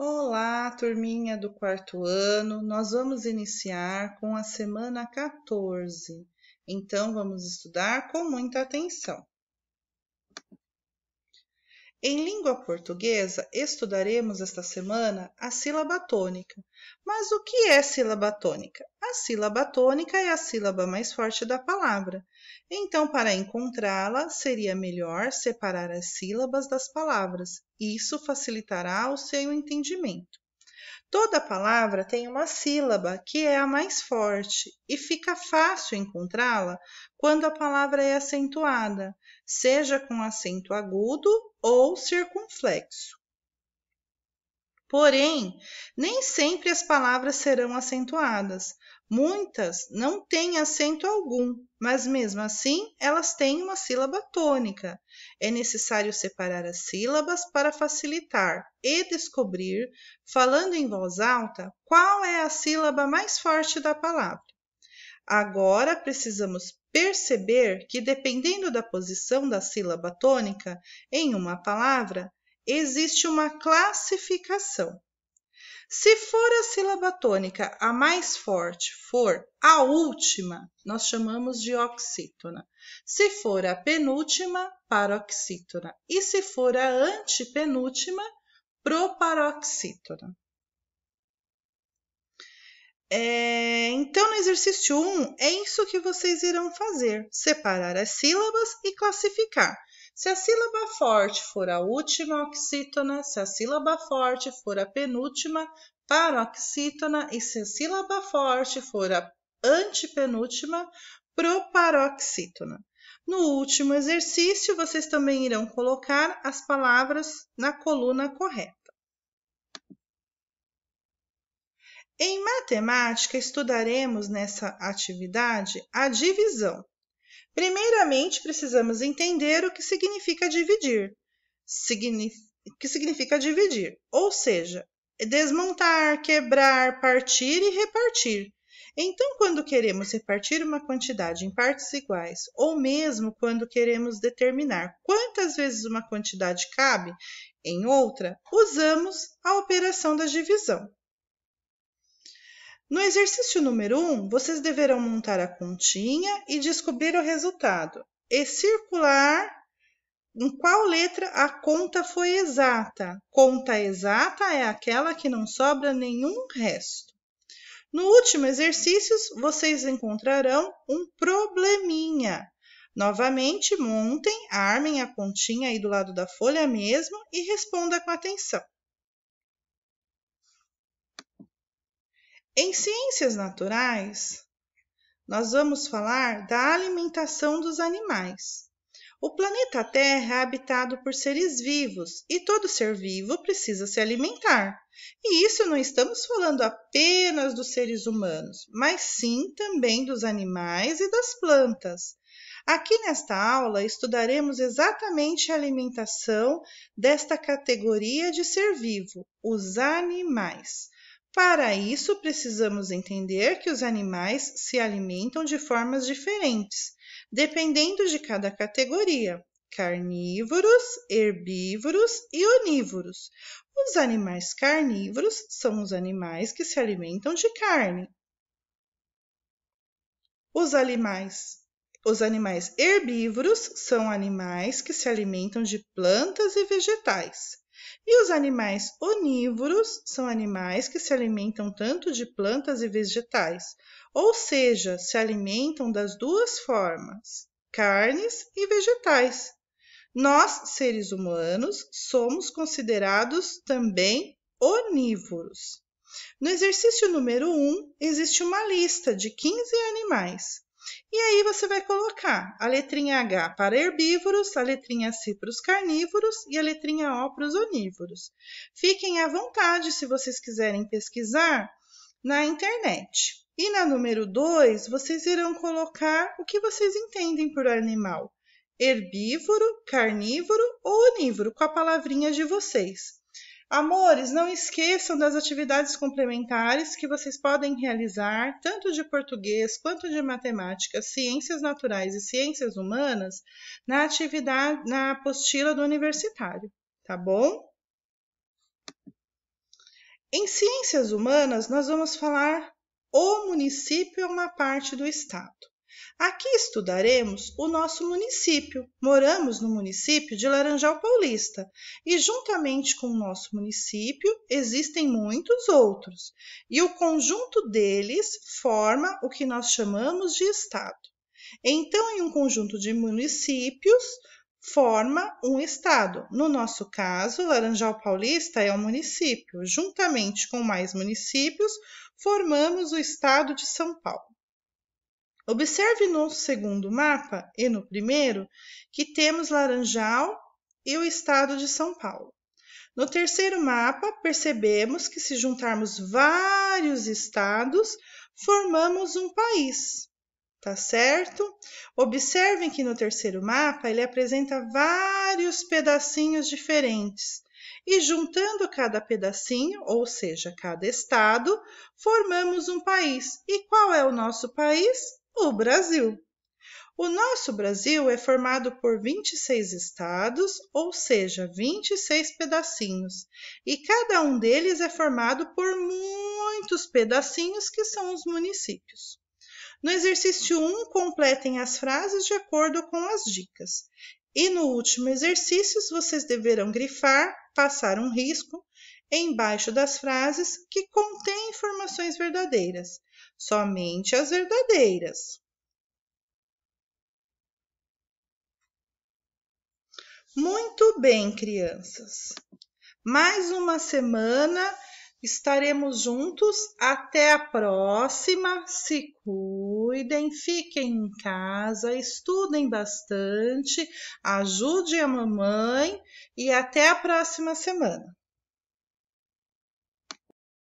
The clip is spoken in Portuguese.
Olá, turminha do quarto ano! Nós vamos iniciar com a semana 14, então vamos estudar com muita atenção. Em língua portuguesa, estudaremos esta semana a sílaba tônica. Mas o que é sílaba tônica? A sílaba tônica é a sílaba mais forte da palavra. Então, para encontrá-la, seria melhor separar as sílabas das palavras. Isso facilitará o seu entendimento. Toda palavra tem uma sílaba que é a mais forte e fica fácil encontrá-la quando a palavra é acentuada, seja com acento agudo ou circunflexo. Porém, nem sempre as palavras serão acentuadas, Muitas não têm acento algum, mas mesmo assim elas têm uma sílaba tônica. É necessário separar as sílabas para facilitar e descobrir, falando em voz alta, qual é a sílaba mais forte da palavra. Agora precisamos perceber que, dependendo da posição da sílaba tônica em uma palavra, existe uma classificação. Se for a sílaba tônica a mais forte for a última, nós chamamos de oxítona. Se for a penúltima, paroxítona. E se for a antepenúltima, proparoxítona. É, então, no exercício 1, é isso que vocês irão fazer: separar as sílabas e classificar. Se a sílaba forte for a última oxítona, se a sílaba forte for a penúltima paroxítona e se a sílaba forte for a antepenúltima proparoxítona. No último exercício, vocês também irão colocar as palavras na coluna correta. Em matemática, estudaremos nessa atividade a divisão. Primeiramente, precisamos entender o que significa dividir. Signi que significa dividir, ou seja, desmontar, quebrar, partir e repartir. Então, quando queremos repartir uma quantidade em partes iguais, ou mesmo quando queremos determinar quantas vezes uma quantidade cabe em outra, usamos a operação da divisão. No exercício número 1, um, vocês deverão montar a continha e descobrir o resultado e circular em qual letra a conta foi exata. Conta exata é aquela que não sobra nenhum resto. No último exercício, vocês encontrarão um probleminha. Novamente, montem, armem a continha aí do lado da folha mesmo e responda com atenção. Em ciências naturais, nós vamos falar da alimentação dos animais. O planeta Terra é habitado por seres vivos e todo ser vivo precisa se alimentar. E isso não estamos falando apenas dos seres humanos, mas sim também dos animais e das plantas. Aqui nesta aula estudaremos exatamente a alimentação desta categoria de ser vivo, os animais. Para isso, precisamos entender que os animais se alimentam de formas diferentes, dependendo de cada categoria: carnívoros, herbívoros e onívoros. Os animais carnívoros são os animais que se alimentam de carne. Os animais, os animais herbívoros são animais que se alimentam de plantas e vegetais. E os animais onívoros são animais que se alimentam tanto de plantas e vegetais, ou seja, se alimentam das duas formas, carnes e vegetais. Nós, seres humanos, somos considerados também onívoros. No exercício número 1, um, existe uma lista de 15 animais. E aí você vai colocar a letrinha H para herbívoros, a letrinha C para os carnívoros e a letrinha O para os onívoros. Fiquem à vontade se vocês quiserem pesquisar na internet. E na número 2, vocês irão colocar o que vocês entendem por animal: herbívoro, carnívoro ou onívoro, com a palavrinha de vocês. Amores, não esqueçam das atividades complementares que vocês podem realizar, tanto de português quanto de matemática, ciências naturais e ciências humanas, na atividade na apostila do universitário, tá bom? Em ciências humanas, nós vamos falar o município é uma parte do estado. Aqui estudaremos o nosso município. Moramos no município de Laranjal Paulista e, juntamente com o nosso município, existem muitos outros, e o conjunto deles forma o que nós chamamos de Estado. Então, em um conjunto de municípios, forma um estado. No nosso caso, Laranjal Paulista é um município. Juntamente com mais municípios, formamos o estado de São Paulo. Observe no segundo mapa e no primeiro que temos Laranjal e o estado de São Paulo. No terceiro mapa, percebemos que se juntarmos vários estados, formamos um país. Tá certo? Observem que no terceiro mapa ele apresenta vários pedacinhos diferentes. E juntando cada pedacinho, ou seja, cada estado, formamos um país. E qual é o nosso país? o Brasil. O nosso Brasil é formado por 26 estados, ou seja, 26 pedacinhos, e cada um deles é formado por muitos pedacinhos que são os municípios. No exercício 1, completem as frases de acordo com as dicas. E no último exercício, vocês deverão grifar, passar um risco embaixo das frases que contém informações verdadeiras somente as verdadeiras. Muito bem, crianças. Mais uma semana estaremos juntos. Até a próxima. Se cuidem, fiquem em casa, estudem bastante, ajudem a mamãe e até a próxima semana.